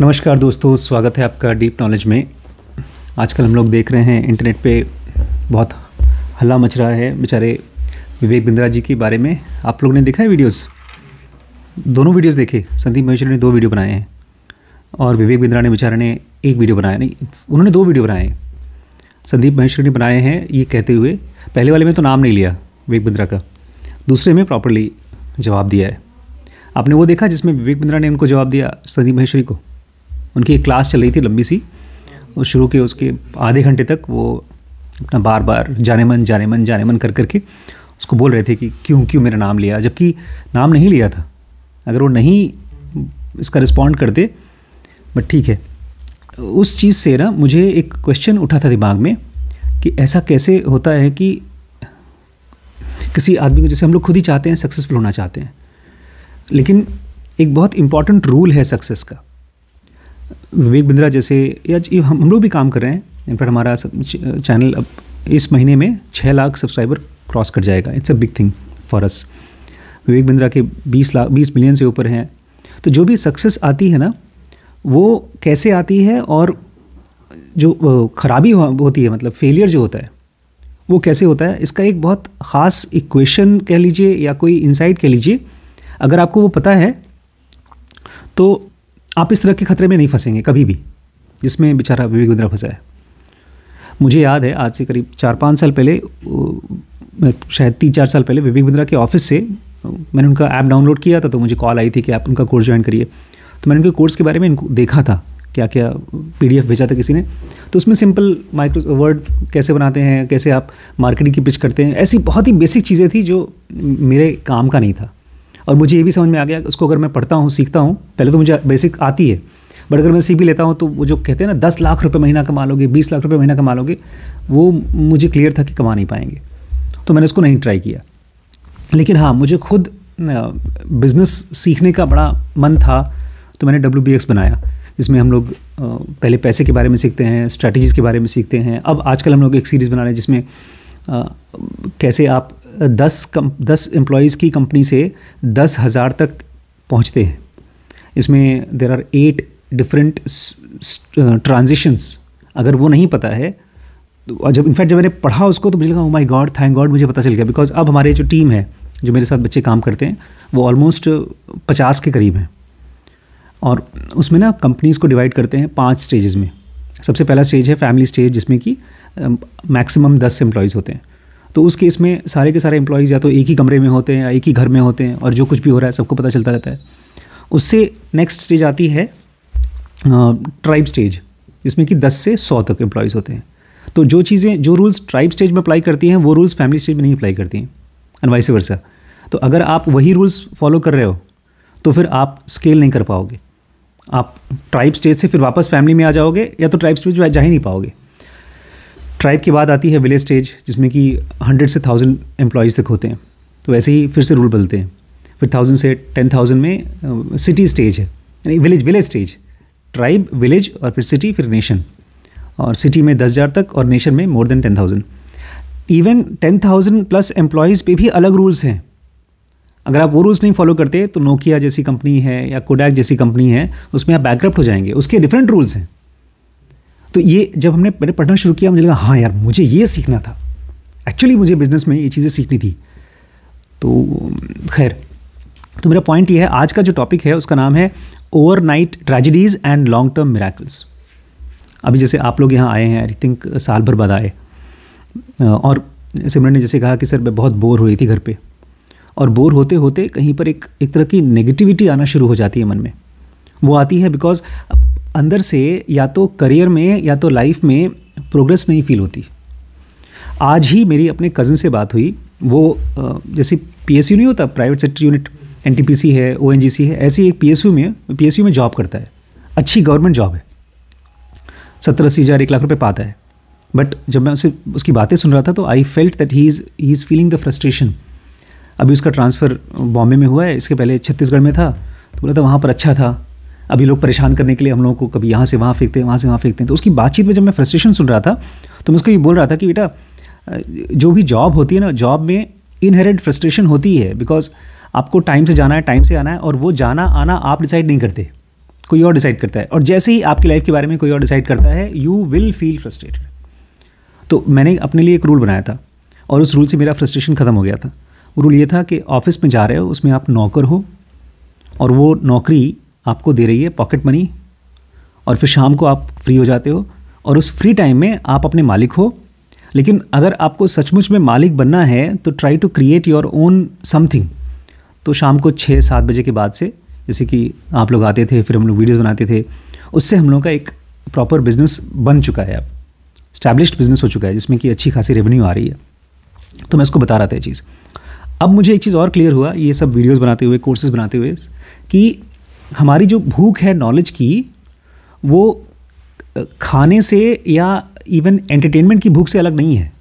नमस्कार दोस्तों स्वागत है आपका डीप नॉलेज में आजकल हम लोग देख रहे हैं इंटरनेट पे बहुत हल्ला मच रहा है बेचारे विवेक बिंद्रा जी के बारे में आप लोग ने देखा है वीडियोस दोनों वीडियोस देखे संदीप महेश्वर ने दो वीडियो बनाए हैं और विवेक बिंद्रा ने बेचारे ने एक वीडियो बनाया नहीं उन्होंने दो वीडियो बनाए हैं संदीप महेश्वर ने बनाए हैं ये कहते हुए पहले वाले में तो नाम नहीं लिया विवेक बिंद्रा का दूसरे में प्रॉपरली जवाब दिया है आपने वो देखा जिसमें विवेक बिंद्रा ने उनको जवाब दिया संदीप महेश्वरी को उनकी एक क्लास चल रही थी लंबी सी और शुरू के उसके आधे घंटे तक वो अपना बार बार जाने मन जाने मन जाने मन कर करके उसको बोल रहे थे कि क्यों क्यों मेरा नाम लिया जबकि नाम नहीं लिया था अगर वो नहीं इसका रिस्पॉन्ड करते बट ठीक है उस चीज़ से ना मुझे एक क्वेश्चन उठा था दिमाग में कि ऐसा कैसे होता है कि किसी आदमी को जैसे हम लोग खुद ही चाहते हैं सक्सेसफुल होना चाहते हैं लेकिन एक बहुत इम्पॉर्टेंट रूल है सक्सेस का विवेक बिंद्रा जैसे या हम हम लोग भी काम कर रहे हैं इनफैक्ट हमारा चैनल अब इस महीने में छः लाख सब्सक्राइबर क्रॉस कर जाएगा it's a big thing for us Vivek Bindra के बीस लाख बीस मिलियन से ऊपर हैं तो जो भी सक्सेस आती है ना वो कैसे आती है और जो खराबी हो, होती है मतलब फेलियर जो होता है वो कैसे होता है इसका एक बहुत ख़ास इक्वेशन कह लीजिए या कोई इंसाइट कह लीजिए अगर आपको वो पता है तो आप इस तरह के खतरे में नहीं फंसेंगे कभी भी जिसमें बेचारा विवेक बिंद्रा फंसा है मुझे याद है आज से करीब चार पाँच साल पहले शायद तीन चार साल पहले विवेक बिंद्रा के ऑफिस से मैंने उनका ऐप डाउनलोड किया था तो मुझे कॉल आई थी कि आप उनका कोर्स ज्वाइन करिए तो मैंने उनके कोर्स के बारे में इनको देखा था क्या क्या पी भेजा था किसी ने तो उसमें सिंपल माइक्रो वर्ड कैसे बनाते हैं कैसे आप मार्केटिंग की पिच करते हैं ऐसी बहुत ही बेसिक चीज़ें थी जो मेरे काम का नहीं था और मुझे ये भी समझ में आ गया उसको अगर मैं पढ़ता हूँ सीखता हूँ पहले तो मुझे बेसिक आती है बट अगर मैं सीख भी लेता हूँ तो वो जो कहते हैं ना दस लाख रुपये महीना कमा लोगे बीस लाख रुपये महीना कमा लोगे वो मुझे क्लियर था कि कमा नहीं पाएंगे तो मैंने उसको नहीं ट्राई किया लेकिन हाँ मुझे खुद बिज़नेस सीखने का बड़ा मन था तो मैंने डब्ल्यू बी एक्स बनाया जिसमें हम लोग पहले पैसे के बारे में सीखते हैं स्ट्रैटेजीज़ के बारे में सीखते हैं अब आजकल हम लोग एक सीरीज़ बना रहे हैं जिसमें कैसे आप दस कम दस एम्प्लॉयज़ की कंपनी से दस हज़ार तक पहुँचते हैं इसमें there are eight different transitions अगर वो नहीं पता है तो जब इनफैक्ट जब मैंने पढ़ा उसको तो मुझे लगा my my God thank God मुझे पता चल गया बिकॉज अब हमारे जो टीम है जो मेरे साथ बच्चे काम करते हैं वो ऑलमोस्ट पचास के करीब हैं और उसमें ना कंपनीज़ को डिवाइड करते हैं पाँच स्टेजेस में सबसे पहला स्टेज है फैमिली स्टेज जिसमें कि मैक्सिमम um, दस एम्प्लॉयज़ होते हैं तो उस केस में सारे के सारे एम्प्लॉयज़ या तो एक ही कमरे में होते हैं या एक ही घर में होते हैं और जो कुछ भी हो रहा है सबको पता चलता रहता है उससे नेक्स्ट स्टेज आती है ट्राइब स्टेज जिसमें कि दस से सौ तक एम्प्लॉयज़ होते हैं तो जो चीज़ें जो रूल्स ट्राइब स्टेज में अप्लाई करती हैं वो रूल्स फैमिली स्टेज में नहीं अप्लाई करती हैं एंड वाइस वर्सा तो अगर आप वही रूल्स फॉलो कर रहे हो तो फिर आप स्केल नहीं कर पाओगे आप ट्राइब स्टेज से फिर वापस फैमिली में आ जाओगे या तो ट्राइब स्टेज में जा ही नहीं पाओगे ट्राइब की बात आती है विलेज स्टेज जिसमें कि हंड्रेड से थाउजेंड एम्प्लॉयज़ तक होते हैं तो वैसे ही फिर से रूल बदलते हैं फिर थाउजेंड से टेन थाउजेंड में सिटी स्टेज है यानी village village stage tribe village और फिर सिटी फिर नेशन और सिटी में दस हज़ार तक और नेशन में more than ten thousand even ten thousand plus employees पे भी अलग रूल्स हैं अगर आप वो रूल्स नहीं फॉलो करते तो नोकिया जैसी कंपनी है या कोडैक जैसी कंपनी है उसमें आप बैकक्रप्ट हो जाएंगे उसके डिफरेंट रूल्स हैं तो ये जब हमने मैंने पढ़ना शुरू किया मुझे लगा हाँ यार मुझे ये सीखना था एक्चुअली मुझे बिज़नेस में ये चीज़ें सीखनी थी तो खैर तो मेरा पॉइंट ये है आज का जो टॉपिक है उसका नाम है overnight tragedies and long term miracles अभी जैसे आप लोग यहाँ आए हैं आई थिंक साल भर बाद आए और सिमरन ने जैसे कहा कि सर मैं बहुत बोर हो रही थी घर पे और बोर होते होते कहीं पर एक एक तरह की नेगेटिविटी आना शुरू हो जाती है मन में वो आती है बिकॉज अंदर से या तो करियर में या तो लाइफ में प्रोग्रेस नहीं फील होती आज ही मेरी अपने कज़न से बात हुई वो जैसे पीएसयू नहीं होता प्राइवेट सेक्टर यूनिट एनटीपीसी है ओएनजीसी है ऐसी एक पीएसयू में पीएसयू में जॉब करता है अच्छी गवर्नमेंट जॉब है सत्तर अस्सी हज़ार एक लाख रुपये पाता है बट जब मैं उसे उसकी बातें सुन रहा था तो I felt that he is he is feeling the frustration अभी उसका ट्रांसफ़र बॉम्बे में हुआ है इसके पहले छत्तीसगढ़ में था तो बोला था वहाँ पर अच्छा था अभी लोग परेशान करने के लिए हम लोगों को कभी यहाँ से वहाँ फेंकते हैं वहाँ से वहाँ फेंकते हैं तो उसकी बातचीत में जब मैं फ्रस्ट्रेशन सुन रहा था तो मैं उसको ये बोल रहा था कि बेटा जो भी जॉब होती है ना जॉब में इनहेरेंट फ्रस्ट्रेशन होती है बिकॉज आपको टाइम से जाना है टाइम से आना है और वो जाना आना आप डिसाइड नहीं करते कोई और डिसाइड करता है और जैसे ही आपकी लाइफ के बारे में कोई और डिसाइड करता है यू विल फील फ्रस्ट्रेटेड तो मैंने अपने लिए एक रूल बनाया था और उस रूल से मेरा फ्रस्ट्रेशन ख़त्म हो गया था रूल ये था कि ऑफिस में जा रहे हो उसमें आप नौकर हो और वो नौकरी आपको दे रही है पॉकेट मनी और फिर शाम को आप फ्री हो जाते हो और उस फ्री टाइम में आप अपने मालिक हो लेकिन अगर आपको सचमुच में मालिक बनना है तो try to create your own something तो शाम को छः सात बजे के बाद से जैसे कि आप लोग आते थे फिर हम लोग वीडियोज़ बनाते थे उससे हम लोग का एक प्रॉपर बिज़नेस बन चुका है अब स्टैब्लिश्ड बिज़नेस हो चुका है जिसमें कि अच्छी खासी रेवेन्यू आ रही है तो मैं इसको बता रहा था ये चीज़ अब मुझे एक चीज़ और क्लियर हुआ ये सब वीडियोज़ बनाते हुए कोर्सेज़ बनाते हुए कि हमारी जो भूख है नॉलेज की वो खाने से या इवन एंटरटेनमेंट की भूख से अलग नहीं है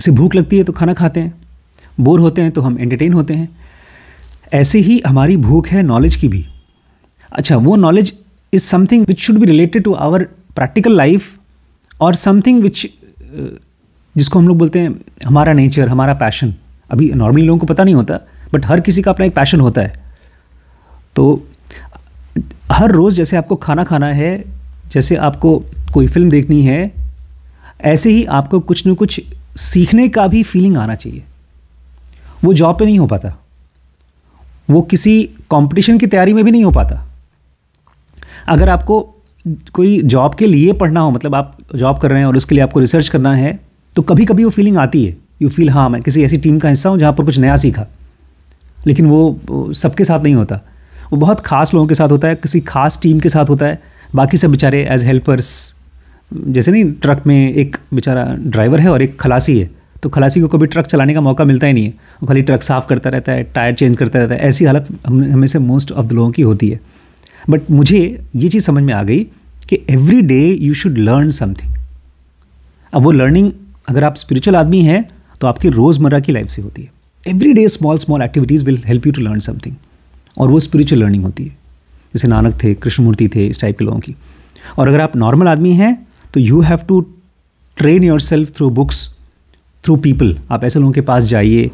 से भूख लगती है तो खाना खाते हैं बोर होते हैं तो हम एंटरटेन होते हैं ऐसे ही हमारी भूख है नॉलेज की भी अच्छा वो knowledge is something which should be related to our practical life और समथिंग विच जिसको हम लोग बोलते हैं हमारा नेचर हमारा पैशन अभी नॉर्मली लोगों को पता नहीं होता बट हर किसी का अपना एक पैशन होता है तो हर रोज़ जैसे आपको खाना खाना है जैसे आपको कोई फिल्म देखनी है ऐसे ही आपको कुछ न कुछ सीखने का भी फीलिंग आना चाहिए वो जॉब पे नहीं हो पाता वो किसी कंपटीशन की तैयारी में भी नहीं हो पाता अगर आपको कोई जॉब के लिए पढ़ना हो मतलब आप जॉब कर रहे हैं और उसके लिए आपको रिसर्च करना है तो कभी कभी वो फीलिंग आती है यू फील हाँ मैं किसी ऐसी टीम का हिस्सा हूँ जहाँ पर कुछ नया सीखा लेकिन वो सबके साथ नहीं होता वो बहुत खास लोगों के साथ होता है किसी खास टीम के साथ होता है बाकी सब बेचारे एज हेल्पर्स जैसे नहीं ट्रक में एक बेचारा ड्राइवर है और एक खलासी है तो खलासी को कभी ट्रक चलाने का मौका मिलता ही नहीं है वो खाली ट्रक साफ़ करता रहता है टायर चेंज करता रहता है ऐसी हालत हम हमें से मोस्ट ऑफ द लोगों की होती है बट मुझे ये चीज़ समझ में आ गई कि every day you should learn something अब वो लर्निंग अगर आप स्पिरिचुअल आदमी हैं तो आपकी रोज़मर्रा की लाइफ से होती है every day small small activities will help you to learn something और वो स्पिरिचुअल लर्निंग होती है जैसे नानक थे कृष्णमूर्ति थे इस टाइप के लोगों की और अगर आप नॉर्मल आदमी हैं तो you have to train yourself through books through people आप ऐसे लोगों के पास जाइए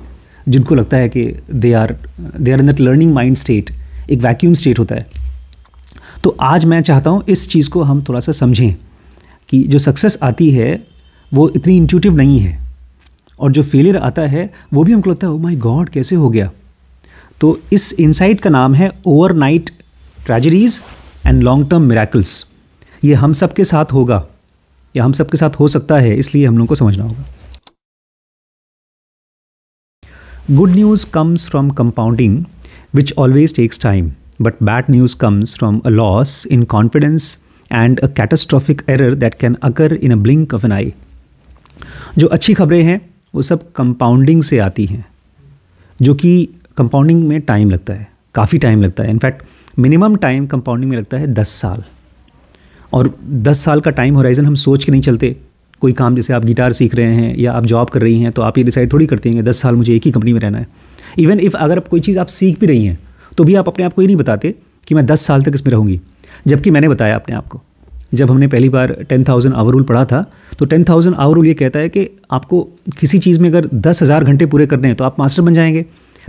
जिनको लगता है कि they are they are in that learning mind state एक वैक्यूम स्टेट होता है तो आज मैं चाहता हूँ इस चीज़ को हम थोड़ा सा समझें कि जो सक्सेस आती है वो इतनी इंट्यूटिव नहीं है और जो फेलियर आता है वो भी हमको लगता है ओ माई गॉड कैसे हो गया तो इस इंसाइट का नाम है overnight tragedies and long term miracles ये हम सब के साथ होगा या हम सब के साथ हो सकता है इसलिए हम लोग को समझना होगा good news comes from compounding which always takes time but bad news comes from a loss in confidence and a catastrophic error that can occur in a blink of an eye जो अच्छी खबरें हैं वो सब compounding से आती हैं जो कि कंपाउंडिंग में टाइम लगता है काफ़ी टाइम लगता है इनफैक्ट मिनिमम टाइम कंपाउंडिंग में लगता है दस साल और दस साल का टाइम होराइज़न हम सोच के नहीं चलते कोई काम जैसे आप गिटार सीख रहे हैं या आप जॉब कर रही हैं तो आप ये डिसाइड थोड़ी करते हैं दस साल मुझे एक ही कंपनी में रहना है इवन इफ़ अगर आप कोई चीज़ आप सीख भी रही हैं तो भी आप अपने आप को ये नहीं बताते कि मैं दस साल तक इसमें रहूँगी जबकि मैंने बताया अपने आप को जब हमने पहली बार टेन थाउजेंड आवर रूल पढ़ा था तो टेन थाउजेंड आवर रूल ये कहता है कि आपको किसी चीज़ में अगर दस हज़ार घंटे पूरे करने हैं तो आप मास्टर बन जाएंगे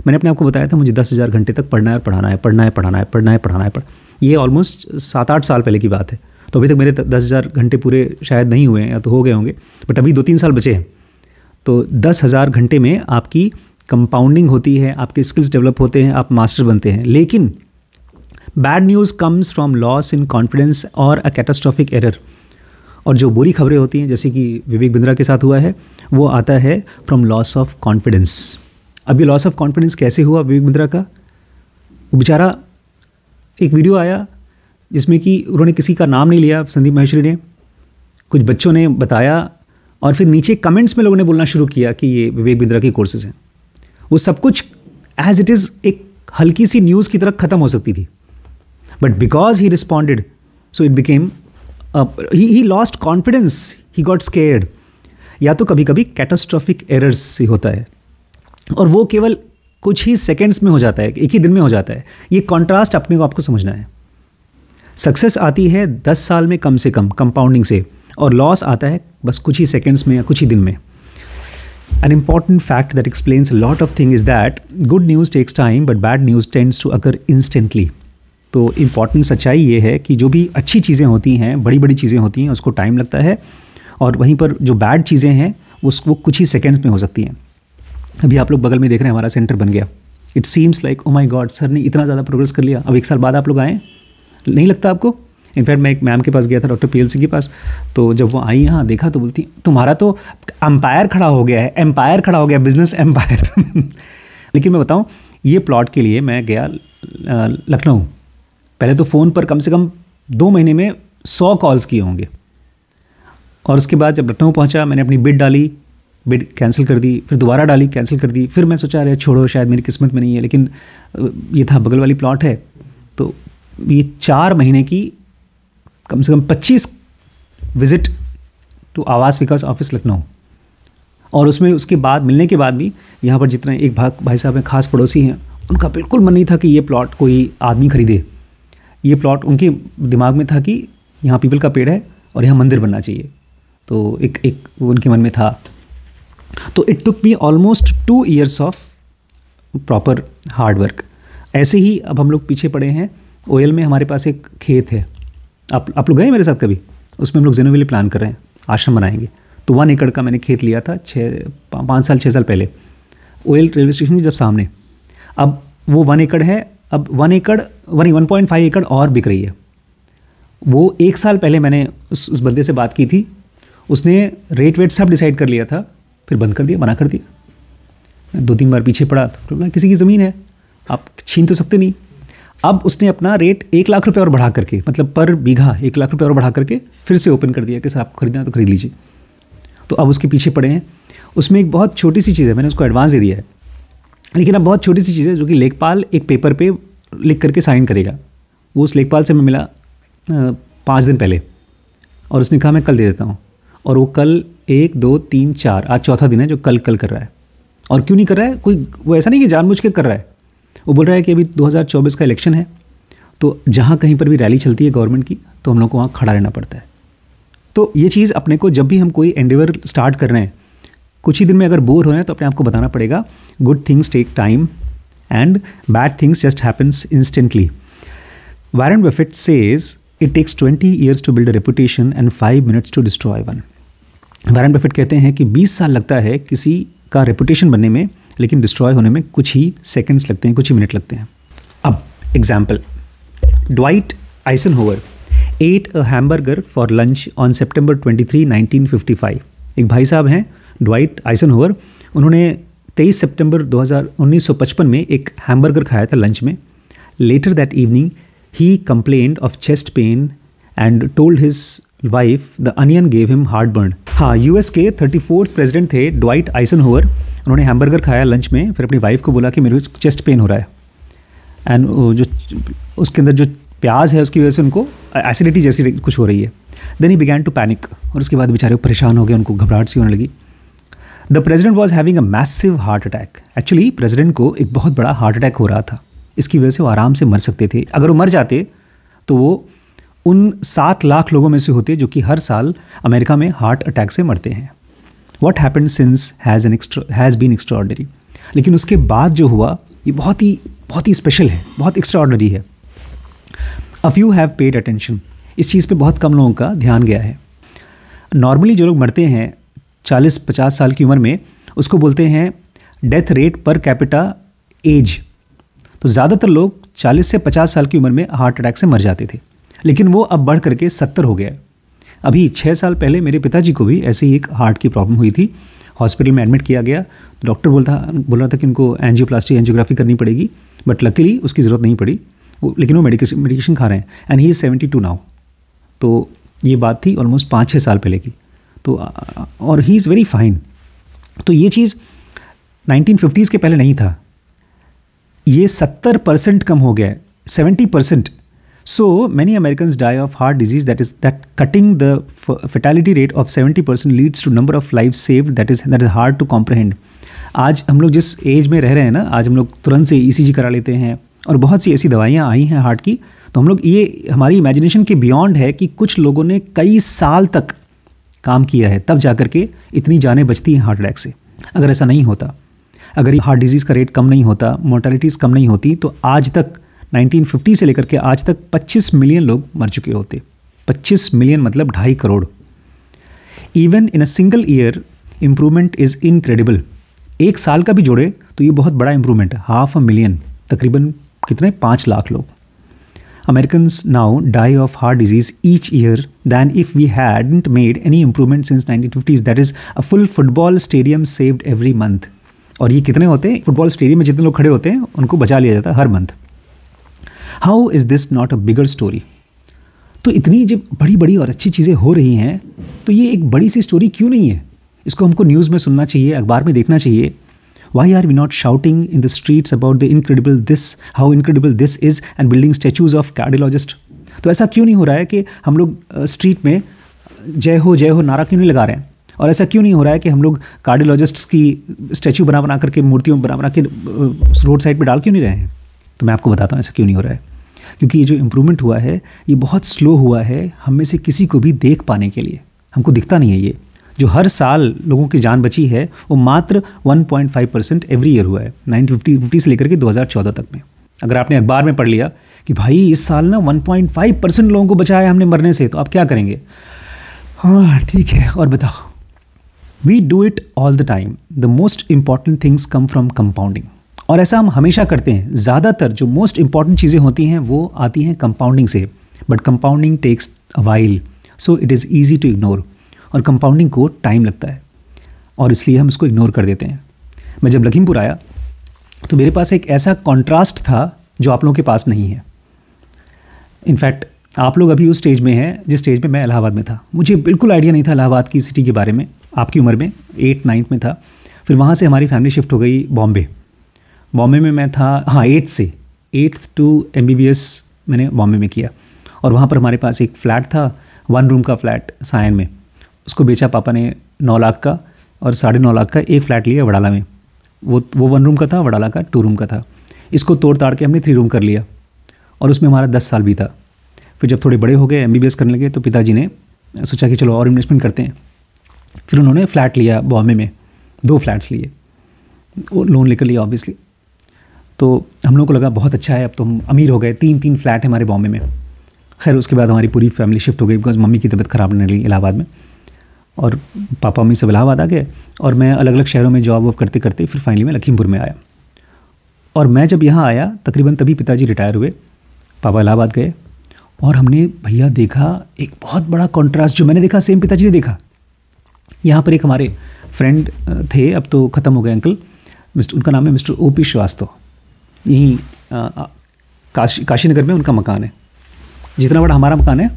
मैंने अपने आपको बताया था मुझे दस हज़ार घंटे तक पढ़ना है और पढ़ाना है पढ़ना है पढ़ाना है पढ़ना है पढ़ाना है पढ़ ये ऑलमोस्ट सात आठ साल पहले की बात है तो अभी तक मेरे दस हज़ार घंटे पूरे शायद नहीं हुए हैं या तो हो गए होंगे बट अभी दो तीन साल बचे हैं तो दस हज़ार घंटे में आपकी कंपाउंडिंग होती है आपके स्किल्स डेवलप होते हैं आप मास्टर बनते हैं लेकिन bad news comes from loss in confidence और अ कैटास्ट्रॉफिक एरर और जो बुरी खबरें होती हैं जैसे कि विवेक बिंद्रा के साथ हुआ है वो आता है फ्रॉम लॉस ऑफ कॉन्फिडेंस अब ये लॉस ऑफ कॉन्फिडेंस कैसे हुआ विवेक बिंद्रा का वो बेचारा एक वीडियो आया जिसमें कि उन्होंने किसी का नाम नहीं लिया संदीप महेश्वरी ने कुछ बच्चों ने बताया और फिर नीचे कमेंट्स में लोगों ने बोलना शुरू किया कि ये विवेक बिंद्रा के कोर्सेज हैं वो सब कुछ एज इट इज़ एक हल्की सी न्यूज़ की तरह ख़त्म हो सकती थी but because he responded so it became he lost confidence he got scared या तो कभी कभी कैटास्ट्रॉफिक एरर्स से होता है और वो केवल कुछ ही सेकेंड्स में हो जाता है एक ही दिन में हो जाता है ये कॉन्ट्रास्ट अपने को आपको समझना है सक्सेस आती है दस साल में कम से कम कंपाउंडिंग से और लॉस आता है बस कुछ ही सेकेंड्स में या कुछ ही दिन में an important fact that explains lot of thing is that good news takes time but bad news tends to occur instantly तो इम्पॉर्टेंट सच्चाई ये है कि जो भी अच्छी चीज़ें होती हैं बड़ी बड़ी चीज़ें होती हैं उसको टाइम लगता है और वहीं पर जो बैड चीज़ें हैं उसको कुछ ही सेकेंड्स में हो सकती हैं अभी आप लोग बगल में देख रहे हैं हमारा सेंटर बन गया it seems like oh my god sir ने इतना ज़्यादा प्रोग्रेस कर लिया अब एक साल बाद आप लोग आए नहीं लगता आपको इनफैक्ट मैं एक मैम के पास गया था डॉक्टर पी के पास तो जब वो आई यहाँ देखा तो बोलती तुम्हारा तो अम्पायर खड़ा हो गया है एम्पायर खड़ा हो गया बिजनेस एम्पायर लेकिन मैं बताऊँ ये प्लॉट के लिए मैं गया लखनऊ पहले तो फ़ोन पर कम से कम दो महीने में सौ कॉल्स किए होंगे और उसके बाद जब लखनऊ पहुँचा मैंने अपनी बिड डाली बिड कैंसिल कर दी फिर दोबारा डाली कैंसिल कर दी फिर मैं सोचा अरे छोड़ो शायद मेरी किस्मत में नहीं है लेकिन ये था बगल वाली प्लॉट है तो ये चार महीने की कम से कम पच्चीस विज़िट टू आवास विकास ऑफिस लखनऊ और उसमें उसके बाद मिलने के बाद भी यहाँ पर जितने एक भाग भाई साहब हैं खास पड़ोसी हैं उनका बिल्कुल मन नहीं था कि ये प्लॉट कोई आदमी खरीदे ये प्लॉट उनके दिमाग में था कि यहाँ पीपल का पेड़ है और यहाँ मंदिर बनना चाहिए तो एक एक उनके मन में था तो it took me almost two years of proper hard work ऐसे ही अब हम लोग पीछे पड़े हैं ओयल में हमारे पास एक खेत है आप आप लोग गए मेरे साथ कभी उसमें हम लोग जेनुअली प्लान कर रहे हैं आश्रम बनाएंगे तो वन एकड़ का मैंने खेत लिया था छः पाँच साल छः साल पहले ओयल रेलवे स्टेशन जब सामने अब वो वन एकड़ है अब वन एकड़ वन वन पॉइंट फाइव एकड़ और बिक रही है वो एक साल पहले मैंने उस, उस बंदे से बात की थी उसने रेट वेट सब डिसाइड कर लिया था फिर बंद कर दिया मना कर दिया दो तीन बार पीछे पड़ा तो बोला किसी की ज़मीन है आप छीन तो सकते नहीं अब उसने अपना रेट एक लाख रुपये और बढ़ा करके मतलब पर बीघा एक लाख रुपये और बढ़ा करके फिर से ओपन कर दिया कि सर आपको खरीदना है तो खरीद लीजिए तो अब उसके पीछे पड़े हैं उसमें एक बहुत छोटी सी चीज़ है मैंने उसको एडवांस दे दिया है लेकिन अब बहुत छोटी सी चीज़ है जो कि लेखपाल एक पेपर पे लिख करके साइन करेगा वो उस लेखपाल से मैं मिला पाँच दिन पहले और उसने कहा मैं कल दे देता हूँ और वो कल एक दो तीन चार आज चौथा दिन है जो कल कल कर रहा है और क्यों नहीं कर रहा है कोई वो ऐसा नहीं कि जानबूझ के कर रहा है वो बोल रहा है कि अभी 2024 का इलेक्शन है तो जहाँ कहीं पर भी रैली चलती है गवर्नमेंट की तो हम लोग को वहाँ खड़ा रहना पड़ता है तो ये चीज़ अपने को जब भी हम कोई एंडेवर स्टार्ट कर रहे हैं कुछ ही दिन में अगर बोर हो रहे हैं तो अपने आप को बताना पड़ेगा good things take time and bad things just happens instantly Warren Buffett says it takes twenty years to build a reputation and five minutes to destroy one Warren Buffett कहते हैं कि 20 साल लगता है किसी का रेपुटेशन बनने में लेकिन डिस्ट्रॉय होने में कुछ ही सेकंड्स लगते हैं कुछ ही मिनट लगते हैं अब example Dwight Eisenhower ate a hamburger for lunch on September twenty three nineteen fifty five एक भाई साहब हैं ड्वाइट आइसन होवर उन्होंने तेईस सितंबर सौ पचपन में एक हैमबर्गर खाया था लंच में later that evening he complained of chest pain and told his wife the onion gave him heartburn हाँ यूएस के थर्टी फोर्थ प्रेजिडेंट थे ड्वाइट आइसन होवर उन्होंने हैमबर्गर खाया लंच में फिर अपनी वाइफ को बोला कि मेरे को चेस्ट पेन हो रहा है एंड जो उसके अंदर जो प्याज है उसकी वजह से उनको एसिडिटी जैसी कुछ हो रही है then he began to panic और उसके बाद बेचारे परेशान हो गए उनको घबराहट सी होने लगी the president was having a massive heart attack actually president को एक बहुत बड़ा हार्ट अटैक हो रहा था इसकी वजह से वो आराम से मर सकते थे अगर वो मर जाते तो वो उन सात लाख लोगों में से होते हैं जो कि हर साल अमेरिका में हार्ट अटैक से मरते हैं what happen since has an extra has been extraordinary लेकिन उसके बाद जो हुआ ये बहुत ही बहुत ही स्पेशल है बहुत एक्स्ट्राऑर्डनरी है a few have paid attention इस चीज़ पे बहुत कम लोगों का ध्यान गया है नॉर्मली जो लोग मरते हैं 40-50 साल की उम्र में उसको बोलते हैं death rate per capita age तो ज़्यादातर लोग 40 से 50 साल की उम्र में हार्ट अटैक से मर जाते थे लेकिन वो अब बढ़ करके सत्तर हो गया अभी छः साल पहले मेरे पिताजी को भी ऐसे ही एक हार्ट की प्रॉब्लम हुई थी हॉस्पिटल में एडमिट किया गया डॉक्टर बोलता बोल रहा था कि उनको एनजियोप्लास्टी एनजियोग्राफी करनी पड़ेगी बट लकीली उसकी ज़रूरत नहीं पड़ी वो लेकिन वो मेडिकेशन मेडिकेशन खा रहे हैं and he is seventy two now तो ये बात थी ऑलमोस्ट पाँच छः साल पहले की तो और ही इज़ वेरी फाइन तो ये चीज़ नाइनटीन के पहले नहीं था ये सत्तर परसेंट कम हो गया seventy percent So many Americans die of heart disease that is that cutting the fatality rate of 70% leads to number of lives saved that is that is hard to comprehend. आज हम लोग जिस as में रह रहे हैं ना आज हम लोग तुरंत से ई e करा लेते हैं और बहुत सी ऐसी दवाइयाँ आई हैं हार्ट की तो हम लोग ये हमारी इमेजिनेशन के बियॉन्ड है कि कुछ लोगों ने कई साल तक काम किया है तब जा के इतनी जानें बचती हैं हार्ट अटैक से अगर ऐसा नहीं होता अगर हार्ट डिजीज़ का रेट कम नहीं होता मोर्टेलिटीज़ कम नहीं होती तो आज तक 1950 से लेकर के आज तक 25 मिलियन लोग मर चुके होते 25 मिलियन मतलब ढाई crore even in a single year improvement is incredible एक साल का भी जोड़े तो ये बहुत बड़ा इम्प्रूवमेंट है हाफ अ मिलियन तकरीबन कितने पाँच लाख लोग American now die of heart disease each year than if we we made any improvement since nineteen fifties that is a full football stadium saved every month और ये कितने होते हैं फुटबॉल स्टेडियम में जितने लोग खड़े होते हैं उनको बचा लिया जाता है हर month how is this not a bigger story तो इतनी जब बड़ी बड़ी और अच्छी चीज़ें हो रही हैं तो ये एक बड़ी सी स्टोरी क्यों नहीं है इसको हमको न्यूज़ में सुनना चाहिए अखबार में देखना चाहिए why are we not shouting in the streets about the incredible this how incredible this is and building statues of cardiologist तो ऐसा क्यों नहीं हो रहा है कि हम लोग स्ट्रीट में जय हो जय हो नारा क्यों नहीं लगा रहे हैं और ऐसा क्यों नहीं हो रहा है कि हम लोग कार्डियोलॉजिस्ट्स की स्टैचू बना बना करके मूर्तियों बना बना के रोड साइड पर डाल क्यों नहीं रहे हैं तो मैं आपको बताता हूँ ऐसा क्यों नहीं हो रहा है क्योंकि ये जो इम्प्रूवमेंट हुआ है ये बहुत स्लो हुआ है हम में से किसी को भी देख पाने के लिए हमको दिखता नहीं है ये जो हर साल लोगों की जान बची है वो मात्र 1.5 परसेंट एवरी ईयर हुआ है नाइनटीन फिफ्टी से लेकर के 2014 तक में अगर आपने अखबार में पढ़ लिया कि भाई इस साल ना 1.5 परसेंट लोगों को बचाया हमने मरने से तो आप क्या करेंगे हाँ ठीक है और बताओ we do it all the time the most important things come from compounding और ऐसा हम हमेशा करते हैं ज़्यादातर जो मोस्ट इंपॉर्टेंट चीज़ें होती हैं वो आती हैं कंपाउंडिंग से but compounding takes a while so it is easy to ignore और कंपाउंडिंग को टाइम लगता है और इसलिए हम इसको इग्नोर कर देते हैं मैं जब लखीमपुर आया तो मेरे पास एक ऐसा कॉन्ट्रास्ट था जो आप लोगों के पास नहीं है इनफैक्ट आप लोग अभी उस स्टेज में हैं जिस स्टेज में मैं इलाहाबाद में था मुझे बिल्कुल आइडिया नहीं था इलाहाबाद की सिटी के बारे में आपकी उम्र में एट नाइन्थ में था फिर वहाँ से हमारी फैमिली शिफ्ट हो गई बॉम्बे बॉम्बे में मैं था हाँ एट्थ से एट्थ टू एम मैंने बॉम्बे में किया और वहाँ पर हमारे पास एक फ़्लैट था वन रूम का फ्लैट सायन में उसको बेचा पापा ने नौ लाख का और साढ़े नौ लाख का एक फ़्लैट लिया वडाला में वो वो वन रूम का था वडाला का टू रूम का था इसको तोड़ ताड़ के हमने थ्री रूम कर लिया और उसमें हमारा दस साल भी था फिर जब थोड़े बड़े हो गए एम करने लगे तो पिताजी ने सोचा कि चलो और इन्वेस्टमेंट करते हैं फिर उन्होंने फ़्लैट लिया बॉम्बे में दो फ्लैट्स लिए लोन लेकर लिया ऑब्वियसली तो हम लोग को लगा बहुत अच्छा है अब तो हम अमीर हो गए तीन तीन फ्लैट है हमारे बॉम्बे में खैर उसके बाद हमारी पूरी फैमिली शिफ्ट हो गई बिकॉज मम्मी की तबीयत ख़राब रहने लगी इलाहाबाद में और पापा मम्मी सब इलाहाबाद आ गए और मैं अलग अलग शहरों में जॉब वॉब करते करते फिर फाइनली मैं लखीमपुर में आया और मैं जब यहाँ आया तकरीबन तभी पिताजी रिटायर हुए पापा इलाहाबाद गए और हमने भैया देखा एक बहुत बड़ा कॉन्ट्रास्ट जो मैंने देखा सेम पिताजी ने देखा यहाँ पर एक हमारे फ्रेंड थे अब तो ख़त्म हो गए अंकल मिस्टर उनका नाम है मिस्टर ओ पी श्रीवास्तव यहीं काशी काशीनगर नगर में उनका मकान है जितना बड़ा हमारा मकान है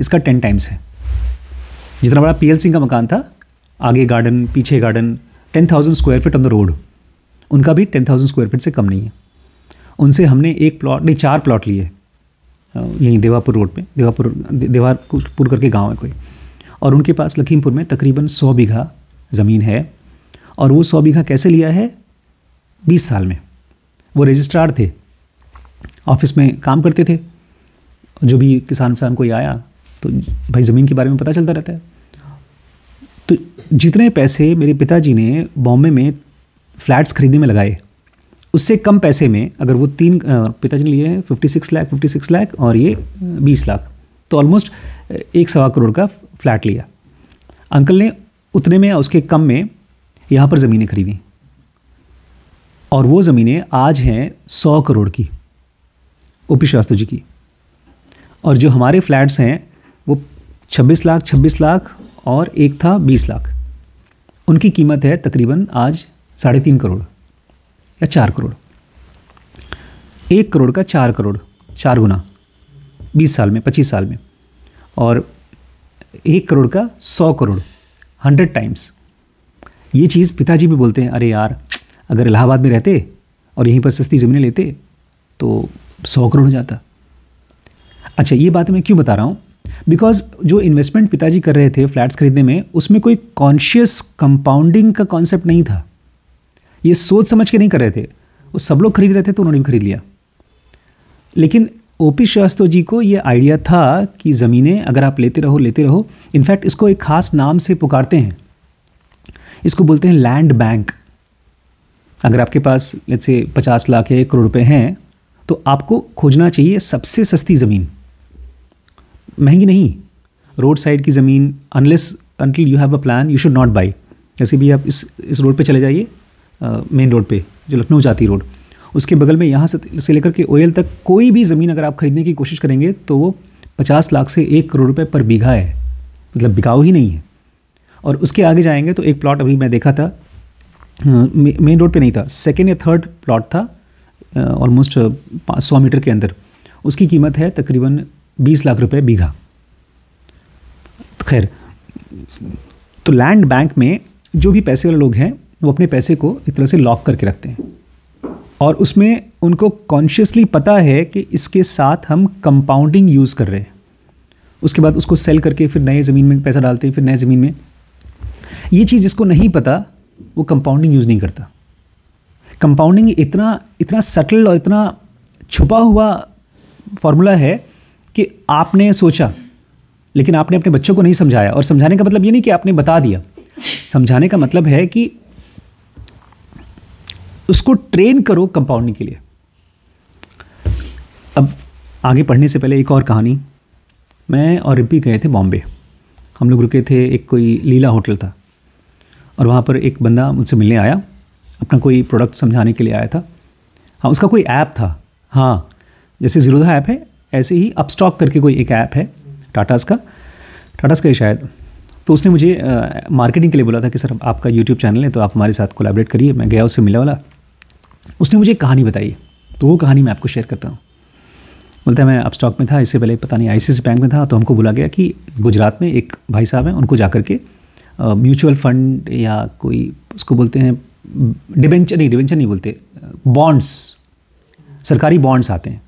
इसका टेन टाइम्स है जितना बड़ा पी सिंह का मकान था आगे गार्डन पीछे garden ten thousand square feet on the road उनका भी टेन थाउजेंड स्क्वायर फीट से कम नहीं है उनसे हमने एक प्लॉट नहीं चार प्लॉट लिए यहीं देवापुर रोड पे देवापुर देवापुर करके गांव है कोई और उनके पास लखीमपुर में तकरीबन सौ बीघा ज़मीन है और वो सौ बीघा कैसे लिया है बीस साल में वो रजिस्ट्रार थे ऑफिस में काम करते थे जो भी किसान किसान कोई आया तो भाई ज़मीन के बारे में पता चलता रहता है तो जितने पैसे मेरे पिताजी ने बॉम्बे में फ्लैट्स खरीदने में लगाए उससे कम पैसे में अगर वो तीन पिताजी ने लिए हैं fifty six lakh fifty six lakh और ये बीस लाख तो ऑलमोस्ट एक सवा करोड़ का फ्लैट लिया अंकल ने उतने में उसके कम में यहाँ पर ज़मीनें खरीदी और वो ज़मीनें आज हैं सौ करोड़ की ओ पी श्रीवास्तव जी की और जो हमारे फ्लैट्स हैं वो छब्बीस लाख छब्बीस लाख और एक था बीस लाख उनकी कीमत है तकरीबन आज साढ़े तीन करोड़ या चार करोड़ एक करोड़ का चार करोड़ चार गुना बीस साल में पच्चीस साल में और एक करोड़ का सौ करोड़ हंड्रेड टाइम्स ये चीज़ पिताजी भी बोलते हैं अरे यार अगर इलाहाबाद में रहते और यहीं पर सस्ती ज़मीनें लेते तो सौ करोड़ हो जाता अच्छा ये बात मैं क्यों बता रहा हूँ बिकॉज जो इन्वेस्टमेंट पिताजी कर रहे थे फ्लैट्स खरीदने में उसमें कोई कॉन्शियस कंपाउंडिंग का कॉन्सेप्ट नहीं था ये सोच समझ के नहीं कर रहे थे वो सब लोग खरीद रहे थे तो उन्होंने भी खरीद लिया लेकिन ओ पी श्रीवास्तव जी को ये आइडिया था कि ज़मीनें अगर आप लेते रहो लेते रहो इनफैक्ट इसको एक खास नाम से पुकारते हैं इसको बोलते हैं लैंड बैंक अगर आपके पास जैसे से पचास लाख या एक करोड़ रुपये हैं तो आपको खोजना चाहिए सबसे सस्ती ज़मीन महंगी नहीं रोड साइड की ज़मीन unless until you have a plan you should not buy जैसे भी आप इस इस रोड पे चले जाइए मेन रोड पे जो लखनऊ जाती रोड उसके बगल में यहाँ से लेकर के ओयल तक कोई भी ज़मीन अगर आप ख़रीदने की कोशिश करेंगे तो वो पचास लाख से एक करोड़ रुपये पर बीघा है मतलब बिकाऊ ही नहीं है और उसके आगे जाएंगे तो एक प्लॉट अभी मैं देखा था हाँ, मेन रोड पे नहीं था सेकेंड या थर्ड प्लॉट था ऑलमोस्ट पाँच सौ मीटर के अंदर उसकी कीमत है तकरीबन बीस लाख रुपए बीघा खैर तो लैंड बैंक में जो भी पैसे वाले लोग हैं वो अपने पैसे को एक तरह से लॉक करके रखते हैं और उसमें उनको कॉन्शियसली पता है कि इसके साथ हम कंपाउंडिंग यूज़ कर रहे हैं उसके बाद उसको सेल करके फिर नए ज़मीन में पैसा डालते हैं फिर नए ज़मीन में ये चीज़ जिसको नहीं पता वो कंपाउंडिंग यूज़ नहीं करता कंपाउंडिंग इतना इतना सटल और इतना छुपा हुआ फॉर्मूला है कि आपने सोचा लेकिन आपने अपने बच्चों को नहीं समझाया और समझाने का मतलब ये नहीं कि आपने बता दिया समझाने का मतलब है कि उसको ट्रेन करो कंपाउंडिंग के लिए अब आगे पढ़ने से पहले एक और कहानी मैं और रिम्पी गए थे बॉम्बे हम लोग रुके थे एक कोई लीला होटल था और वहाँ पर एक बंदा मुझसे मिलने आया अपना कोई प्रोडक्ट समझाने के लिए आया था हाँ उसका कोई ऐप था हाँ जैसे जीरोधा ऐप है ऐसे ही अपस्टॉक करके कोई एक ऐप है टाटास का टाटास का ही शायद तो उसने मुझे आ, मार्केटिंग के लिए बोला था कि सर आपका यूट्यूब चैनल है तो आप हमारे साथ कोलाबरेट करिए मैं गया उससे मिला वाला उसने मुझे एक कहानी बताई तो वो कहानी मैं आपको शेयर करता हूँ बोलता है मैं अब स्टॉक में था इससे पहले पता नहीं आईसीसी बैंक में था तो हमको बोला गया कि गुजरात में एक भाई साहब हैं उनको जा के म्यूचुअल फंड या कोई उसको बोलते हैं डिवेंचर नहीं डिवेंचर नहीं बोलते बॉन्ड्स सरकारी बॉन्ड्स आते हैं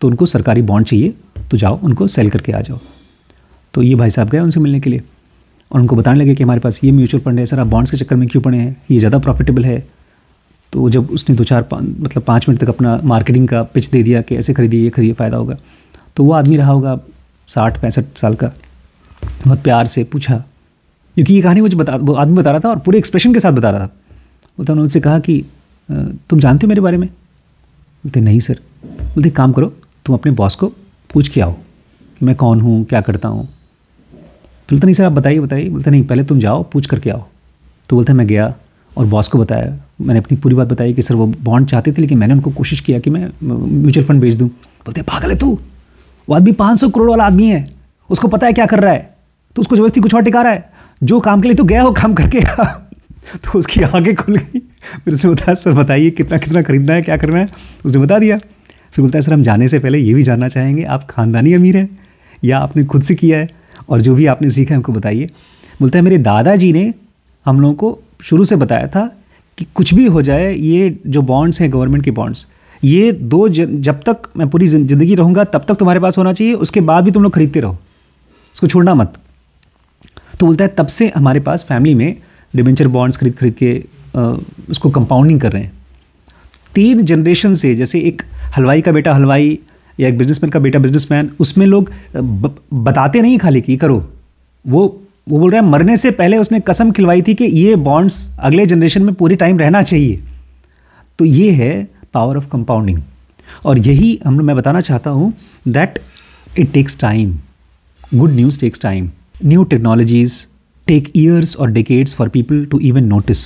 तो उनको सरकारी बॉन्ड चाहिए तो जाओ उनको सेल करके आ जाओ तो ये भाई साहब गए उनसे मिलने के लिए और उनको बताने लगे कि हमारे पास ये म्यूचुअल फंड है सर आप बॉन्ड्स के चक्कर में क्यों पड़े हैं ये ज़्यादा प्रॉफिटेबल है तो जब उसने दो चार मतलब पाँच मिनट तक अपना मार्केटिंग का पिच दे दिया कि ऐसे खरीदिए ये खरीदिए फ़ायदा होगा तो वो आदमी रहा होगा साठ पैंसठ साल का बहुत प्यार से पूछा क्योंकि ये कहानी मुझे बता वो आदमी बता रहा था और पूरे एक्सप्रेशन के साथ बता रहा था बोलते उन्होंने उनसे कहा कि तुम जानते हो मेरे बारे में बोलते नहीं सर बोलते काम करो तुम अपने बॉस को पूछ के आओ कि मैं कौन हूँ क्या करता हूँ बोलता नहीं सर आप बताइए बताइए बोलता नहीं पहले तुम जाओ पूछ करके आओ तो बोलते मैं गया और बॉस को बताया मैंने अपनी पूरी बात बताई कि सर वो बॉन्ड चाहते थे लेकिन मैंने उनको कोशिश किया कि मैं म्यूचुअल फंड बेच दूँ बोलते पागल है तू वो आदमी पाँच सौ करोड़ वाला आदमी है उसको पता है क्या कर रहा है तो उसको जबरदस्ती कुछ और टिका रहा है जो काम के लिए तो गया हो काम करके तो उसकी आगे खुल गई फिर उसने बताया सर बताइए कितना कितना खरीदना है क्या करना है उसने बता दिया फिर बोलता है सर हम जाने से पहले ये भी जानना चाहेंगे आप ख़ानदानी अमीर हैं या आपने खुद से किया है और जो भी आपने सीखा है हमको बताइए बोलता है मेरे दादाजी ने हम लोगों को शुरू से बताया था कि कुछ भी हो जाए ये जो बॉन्ड्स हैं गवर्नमेंट के बॉन्ड्स ये दो जब तक मैं पूरी ज़िंदगी रहूँगा तब तक तुम्हारे पास होना चाहिए उसके बाद भी तुम लोग खरीदते रहो उसको छोड़ना मत तो बोलता है तब से हमारे पास फैमिली में डिवेंचर बॉन्ड्स खरीद खरीद के उसको कंपाउंडिंग कर रहे हैं तीन जनरेशन से जैसे एक हलवाई का बेटा हलवाई या एक बिजनेसमैन का बेटा बिजनेसमैन उसमें लोग ब, बताते नहीं खाली कि करो वो वो बोल रहा है मरने से पहले उसने कसम खिलवाई थी कि ये बॉन्ड्स अगले जनरेशन में पूरी टाइम रहना चाहिए तो ये है पावर ऑफ कंपाउंडिंग और यही हम मैं बताना चाहता हूँ that it takes time good news takes time new technologies take years और decades for people to even notice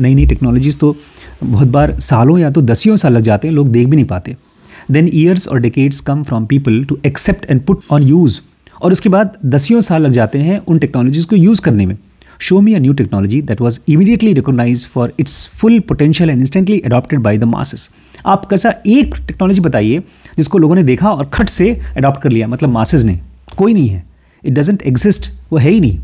नई नई टेक्नोलॉजीज़ तो बहुत बार सालों या तो दसियों साल लग जाते हैं लोग देख भी नहीं पाते देन ईयर्स और decades come from people to accept and put on use और उसके बाद दसियों साल लग जाते हैं उन टेक्नोलॉजीज़ को यूज़ करने में show me a technology technology was immediately recognise for its full potential and instantly instantly by the the आप कैसा एक टेक्नोलॉजी बताइए जिसको लोगों ने देखा और खट से अडॉप्ट कर लिया मतलब मासेज ने कोई नहीं है इट डजेंट एग्जिस्ट वो है ही नहीं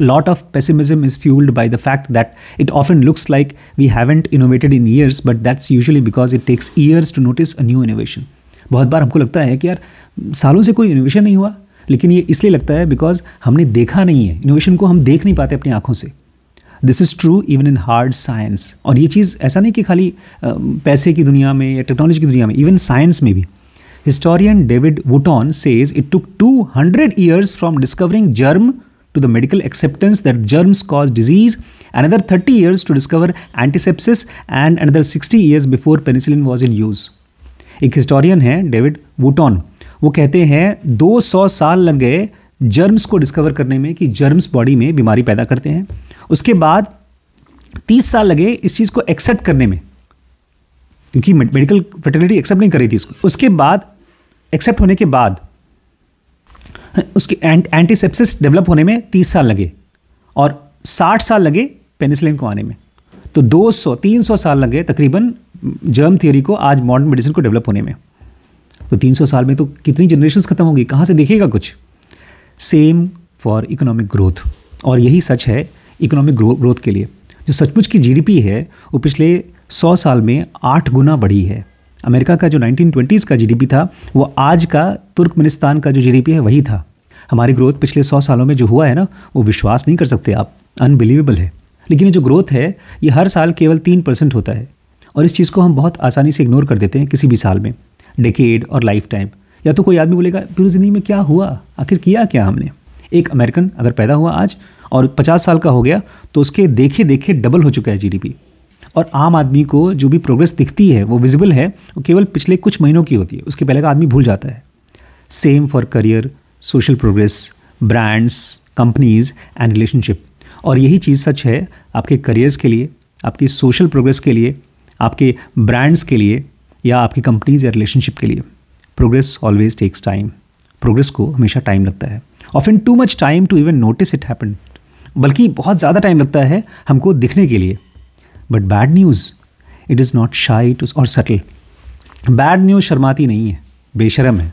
lot of pessimism is fuelled by the fact that it often looks like we haven't innovated in years but that's usually because it takes years to notice a new innovation बहुत बार हमको लगता है कि यार सालों से कोई इनोवेशन नहीं हुआ लेकिन ये इसलिए लगता है बिकॉज हमने देखा नहीं है इनोवेशन को हम देख नहीं पाते अपनी आंखों से this is true even in hard science और ये चीज़ ऐसा नहीं कि खाली पैसे की दुनिया में या टेक्नोलॉजी की दुनिया में इवन साइंस में भी Historian David Wooton says it took 200 years from discovering germ to the medical acceptance that germs cause disease, another 30 years to discover antisepsis, and another 60 years before penicillin was in use. एक historian है David Wootton वो कहते हैं 200 साल लग गए germs को discover करने में कि जर्म्स बॉडी में बीमारी पैदा करते हैं उसके बाद 30 साल लगे इस चीज़ को एक्सेप्ट करने में क्योंकि मेडिकल फर्टिलिटी एक्सेप्ट नहीं कर रही थी इसको उसके बाद एक्सेप्ट होने के बाद उसके एंट एंटीसेप्सिस डेवलप होने में तीस साल लगे और साठ साल लगे पेनिसिलिन को आने में तो 200 300 साल लगे तकरीबन जर्म थियोरी को आज मॉडर्न मेडिसिन को डेवलप होने में तो 300 साल में तो कितनी जनरेशन ख़त्म होगी कहाँ से देखेगा कुछ सेम फॉर इकोनॉमिक ग्रोथ और यही सच है इकोनॉमिक ग्रोथ के लिए जो सचमुच की जीडीपी है वो पिछले 100 साल में आठ गुना बढ़ी है अमेरिका का जो 1920s का जीडीपी था वो आज का तुर्कमेनिस्तान का जो जीडीपी है वही था हमारी ग्रोथ पिछले सौ सालों में जो हुआ है ना वो विश्वास नहीं कर सकते आप अनबिलीवेबल है लेकिन ये जो ग्रोथ है ये हर साल केवल तीन परसेंट होता है और इस चीज़ को हम बहुत आसानी से इग्नोर कर देते हैं किसी भी साल में डेकेड और लाइफ टाइम या तो कोई आदमी बोलेगा पूरी ज़िंदगी में क्या हुआ आखिर किया क्या हमने एक अमेरिकन अगर पैदा हुआ आज और पचास साल का हो गया तो उसके देखे देखे डबल हो चुका है जीडीपी और आम आदमी को जो भी प्रोग्रेस दिखती है वो विजिबल है वो केवल पिछले कुछ महीनों की होती है उसके पहले का आदमी भूल जाता है same for career social progress brands companies and relationship और यही चीज़ सच है आपके करियर्स के लिए आपकी सोशल प्रोग्रेस के लिए आपके ब्रांड्स के लिए या आपकी कंपनीज या रिलेशनशिप के लिए progress always takes time progress को हमेशा टाइम लगता है often too much time to even notice it happen बल्कि बहुत ज़्यादा टाइम लगता है हमको दिखने के लिए but bad news it is not shy to और सटल बैड न्यूज़ शर्माती नहीं है बेशरम है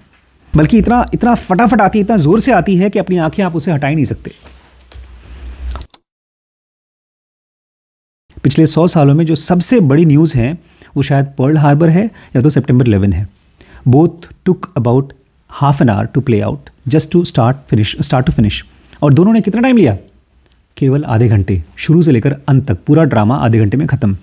बल्कि इतना इतना फटाफट आती है इतना ज़ोर से आती है कि अपनी आंखें आप उसे हटा ही नहीं सकते पिछले सौ सालों में जो सबसे बड़ी न्यूज़ है वो शायद पर्ल हार्बर है या तो सितंबर 11 है both took about half an hour to play out just to start finish start to finish और दोनों ने कितना टाइम लिया केवल आधे घंटे शुरू से लेकर अंत तक पूरा ड्रामा आधे घंटे में ख़त्म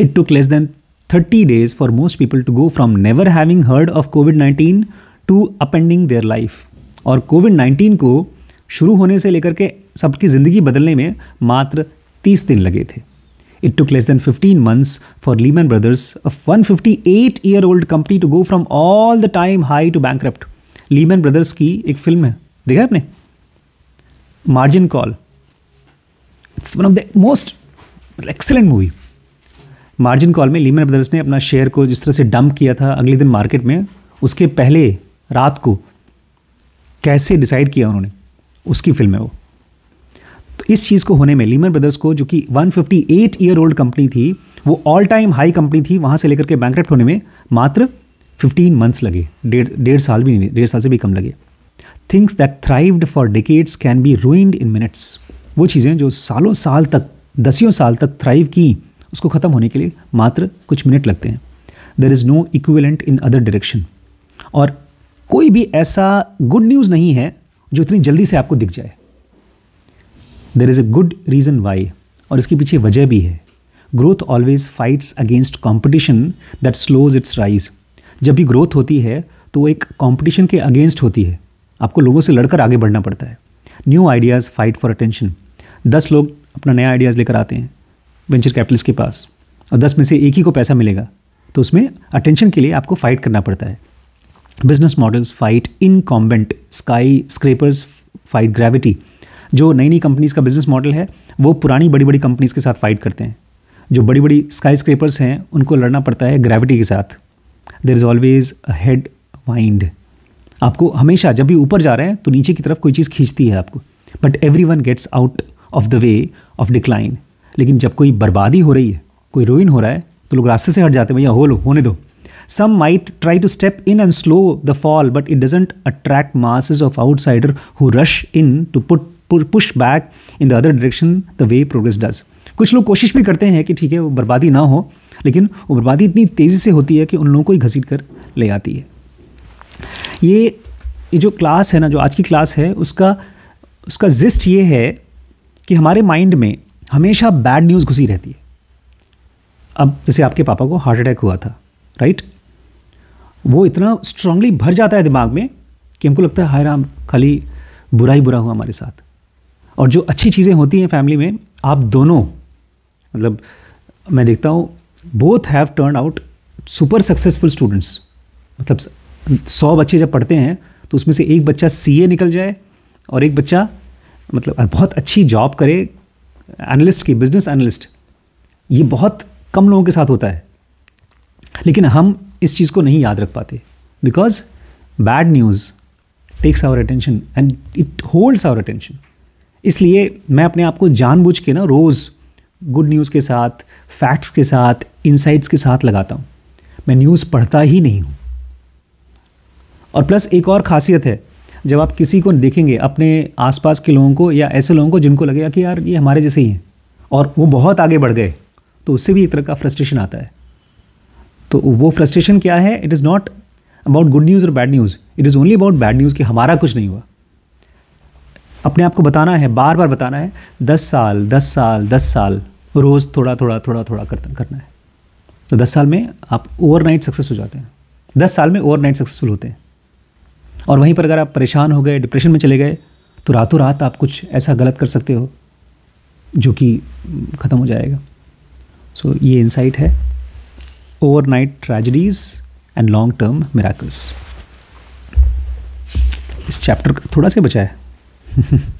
it took less than thirty days for most people to go from never having heard of COVID nineteen to upending their life और कोविड नाइन्टीन को शुरू होने से लेकर के सबकी ज़िंदगी बदलने में मात्र तीस दिन लगे थे it took less than fifteen months for Lehman Brothers one fifty eight year old company to go from all the time high to bankrupt Lehman Brothers की एक फिल्म है देखा आपने Margin Call it's one of the most excellent movie Margin Call में Lehman Brothers ने अपना share को जिस तरह से डंप किया था अगले दिन मार्केट में उसके पहले रात को कैसे डिसाइड किया उन्होंने उसकी फिल्म है वो तो इस चीज़ को होने में लीमन ब्रदर्स को जो कि 158 ईयर ओल्ड कंपनी थी वो ऑल टाइम हाई कंपनी थी वहाँ से लेकर के बैंक होने में मात्र 15 मंथ्स लगे डेढ़ डेढ़ साल भी नहीं डेढ़ साल से भी कम लगे things that thrived for decades can be ruined in minutes वो चीज़ें जो सालों साल तक दसियों साल तक थ्राइव की उसको ख़त्म होने के लिए मात्र कुछ मिनट लगते हैं there is no equivalent in other direction और कोई भी ऐसा गुड न्यूज़ नहीं है जो इतनी जल्दी से आपको दिख जाए there is a good reason why और इसके पीछे वजह भी है growth always fights against competition that slows its rise जब भी ग्रोथ होती है तो वो एक कॉम्पिटिशन के अगेंस्ट होती है आपको लोगों से लड़कर आगे बढ़ना पड़ता है new ideas fight for attention दस लोग अपना नया आइडियाज़ लेकर आते हैं वेंचर कैपिटलिस्ट के पास और दस में से एक ही को पैसा मिलेगा तो उसमें अटेंशन के लिए आपको फाइट करना पड़ता है business models fight incumbents skyscrapers fight gravity जो नई नई कंपनीज़ का बिजनेस मॉडल है वो पुरानी बड़ी बड़ी कंपनीज़ के साथ फाइट करते हैं जो बड़ी बड़ी स्काई स्क्रेपर्स हैं उनको लड़ना पड़ता है ग्रेविटी के साथ there is always a headwind आपको हमेशा जब भी ऊपर जा रहे हैं तो नीचे की तरफ कोई चीज़ खींचती है आपको but everyone gets out of the way of decline लेकिन जब कोई बर्बादी हो रही है कोई रोइन हो रहा है तो लोग रास्ते से हट जाते हैं भैया हो लो होने दो some might try to step in and slow the fall but it doesn't attract masses of outsider who rush in to put push back in the other direction the way progress does कुछ लोग कोशिश भी करते हैं कि ठीक है वो बर्बादी ना हो लेकिन वो बर्बादी इतनी तेज़ी से होती है कि उन लोगों को ही घसीट कर ले आती है ये ये जो क्लास है ना जो आज की क्लास है उसका उसका जिस्ट ये है कि हमारे माइंड में हमेशा बैड न्यूज़ घुसी रहती है अब जैसे आपके पापा को हार्ट अटैक हुआ था राइट वो इतना स्ट्रांगली भर जाता है दिमाग में कि हमको लगता है हाय राम खाली बुरा ही बुरा हुआ हमारे साथ और जो अच्छी चीज़ें होती हैं फैमिली में आप दोनों मतलब मैं देखता हूँ both have turn out super successful students मतलब सौ बच्चे जब पढ़ते हैं तो उसमें से एक बच्चा सीए निकल जाए और एक बच्चा मतलब बहुत अच्छी जॉब करे एनालिस्ट की बिजनेस एनालिस्ट ये बहुत कम लोगों के साथ होता है लेकिन हम इस चीज़ को नहीं याद रख पाते because bad news takes our attention and it holds our attention इसलिए मैं अपने आप को जानबूझ के ना रोज़ गुड न्यूज़ के साथ फैक्ट्स के साथ इंसाइट्स के साथ लगाता हूँ मैं न्यूज़ पढ़ता ही नहीं हूँ और प्लस एक और खासियत है जब आप किसी को देखेंगे अपने आसपास के लोगों को या ऐसे लोगों को जिनको लगेगा कि यार ये हमारे जैसे ही हैं और वो बहुत आगे बढ़ गए तो उससे भी एक तरह का फ्रस्ट्रेशन आता है तो वो फ्रस्ट्रेशन क्या है it is not about good news और bad news it is only about bad news कि हमारा कुछ नहीं हुआ अपने आप को बताना है बार बार बताना है दस साल दस साल दस साल रोज़ थोड़ा थोड़ा थोड़ा थोड़ा करना है तो दस साल में आप ओवरनाइट सक्सेस हो जाते हैं दस साल में ओवरनाइट सक्सेसफुल होते हैं और वहीं पर अगर आप परेशान हो गए डिप्रेशन में चले गए तो रातों रात आप कुछ ऐसा गलत कर सकते हो जो कि ख़त्म हो जाएगा सो so, ये इंसाइट है overnight tragedies and long term miracles इस चैप्टर थोड़ा सा बचा है